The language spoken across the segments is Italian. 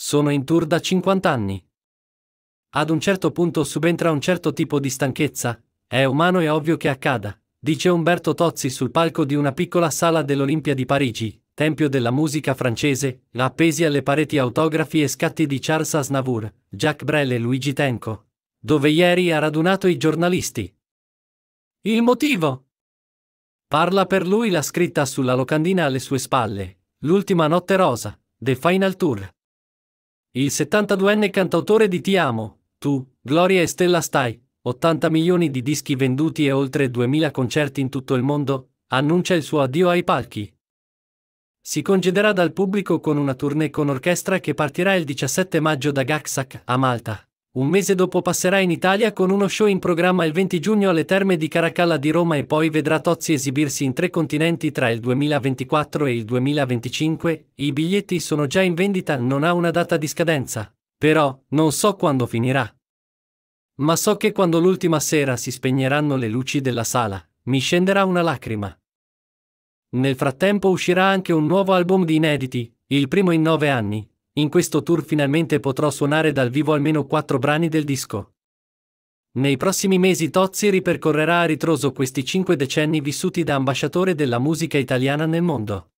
Sono in tour da 50 anni. Ad un certo punto subentra un certo tipo di stanchezza, è umano e ovvio che accada, dice Umberto Tozzi sul palco di una piccola sala dell'Olimpia di Parigi, tempio della musica francese, appesi alle pareti autografi e scatti di Charles Aznavour, Jacques Brel e Luigi Tenco, dove ieri ha radunato i giornalisti. Il motivo? Parla per lui la scritta sulla locandina alle sue spalle, L'ultima notte rosa, The Final Tour. Il 72enne cantautore di Ti amo, tu, Gloria e Stella Stai, 80 milioni di dischi venduti e oltre 2000 concerti in tutto il mondo, annuncia il suo addio ai palchi. Si congederà dal pubblico con una tournée con orchestra che partirà il 17 maggio da Gaxac, a Malta. Un mese dopo passerà in Italia con uno show in programma il 20 giugno alle Terme di Caracalla di Roma e poi vedrà Tozzi esibirsi in tre continenti tra il 2024 e il 2025. I biglietti sono già in vendita, non ha una data di scadenza. Però, non so quando finirà. Ma so che quando l'ultima sera si spegneranno le luci della sala, mi scenderà una lacrima. Nel frattempo uscirà anche un nuovo album di inediti, il primo in nove anni, in questo tour finalmente potrò suonare dal vivo almeno quattro brani del disco. Nei prossimi mesi Tozzi ripercorrerà a ritroso questi cinque decenni vissuti da ambasciatore della musica italiana nel mondo.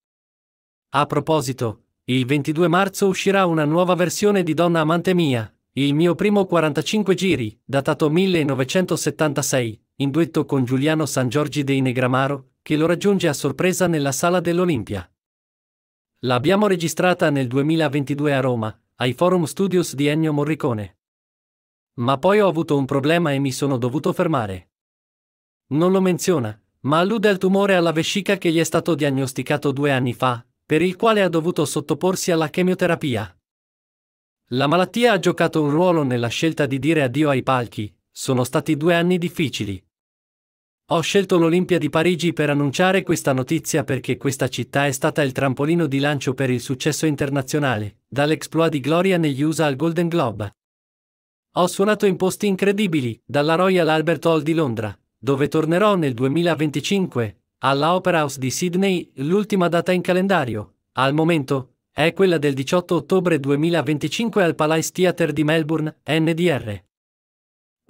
A proposito, il 22 marzo uscirà una nuova versione di Donna Amante Mia, il mio primo 45 giri, datato 1976, in duetto con Giuliano Sangiorgi dei Negramaro, che lo raggiunge a sorpresa nella sala dell'Olimpia. L'abbiamo registrata nel 2022 a Roma, ai Forum Studios di Ennio Morricone. Ma poi ho avuto un problema e mi sono dovuto fermare. Non lo menziona, ma allude al tumore alla vescica che gli è stato diagnosticato due anni fa, per il quale ha dovuto sottoporsi alla chemioterapia. La malattia ha giocato un ruolo nella scelta di dire addio ai palchi, sono stati due anni difficili, ho scelto l'Olimpia di Parigi per annunciare questa notizia perché questa città è stata il trampolino di lancio per il successo internazionale, dall'exploit di Gloria negli USA al Golden Globe. Ho suonato in posti incredibili, dalla Royal Albert Hall di Londra, dove tornerò nel 2025, alla Opera House di Sydney, l'ultima data in calendario, al momento, è quella del 18 ottobre 2025 al Palace Theatre di Melbourne, NDR.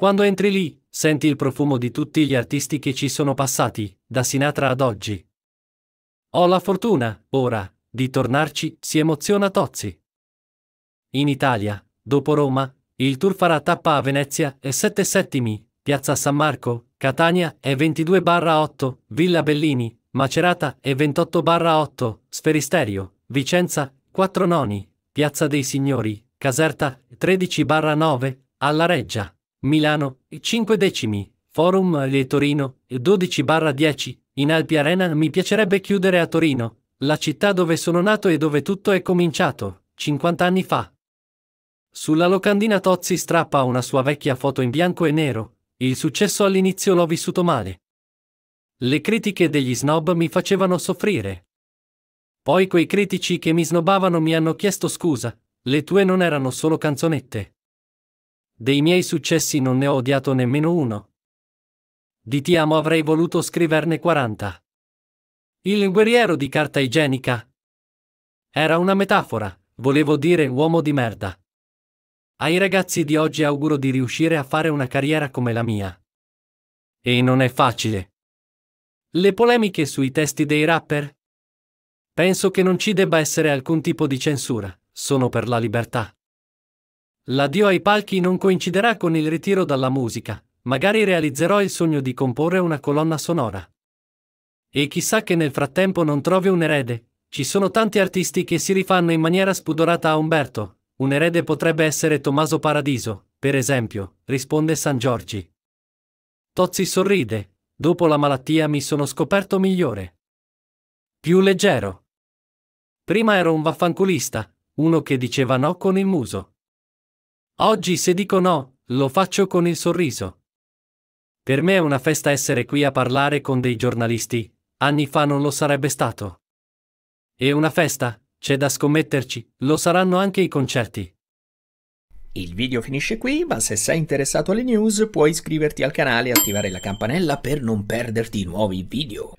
Quando entri lì, senti il profumo di tutti gli artisti che ci sono passati, da Sinatra ad oggi. Ho la fortuna, ora, di tornarci, si emoziona Tozzi. In Italia, dopo Roma, il tour farà tappa a Venezia e 7 settimi, Piazza San Marco, Catania e 22-8, Villa Bellini, Macerata e 28-8, Sferisterio, Vicenza, 4 Noni, Piazza dei Signori, Caserta, 13-9, Alla Reggia. Milano, 5 decimi, Forum e Torino, 12-10, in Alpi Arena mi piacerebbe chiudere a Torino, la città dove sono nato e dove tutto è cominciato, 50 anni fa. Sulla locandina Tozzi strappa una sua vecchia foto in bianco e nero, il successo all'inizio l'ho vissuto male. Le critiche degli snob mi facevano soffrire. Poi quei critici che mi snobavano mi hanno chiesto scusa, le tue non erano solo canzonette. Dei miei successi non ne ho odiato nemmeno uno. Di ti amo avrei voluto scriverne 40. Il guerriero di carta igienica. Era una metafora, volevo dire uomo di merda. Ai ragazzi di oggi auguro di riuscire a fare una carriera come la mia. E non è facile. Le polemiche sui testi dei rapper? Penso che non ci debba essere alcun tipo di censura, sono per la libertà. L'addio ai palchi non coinciderà con il ritiro dalla musica, magari realizzerò il sogno di comporre una colonna sonora. E chissà che nel frattempo non trovi un erede, ci sono tanti artisti che si rifanno in maniera spudorata a Umberto, un erede potrebbe essere Tommaso Paradiso, per esempio, risponde San Giorgi. Tozzi sorride, dopo la malattia mi sono scoperto migliore. Più leggero. Prima ero un vaffanculista, uno che diceva no con il muso. Oggi se dico no, lo faccio con il sorriso. Per me è una festa essere qui a parlare con dei giornalisti, anni fa non lo sarebbe stato. E una festa, c'è da scommetterci, lo saranno anche i concerti. Il video finisce qui, ma se sei interessato alle news puoi iscriverti al canale e attivare la campanella per non perderti nuovi video.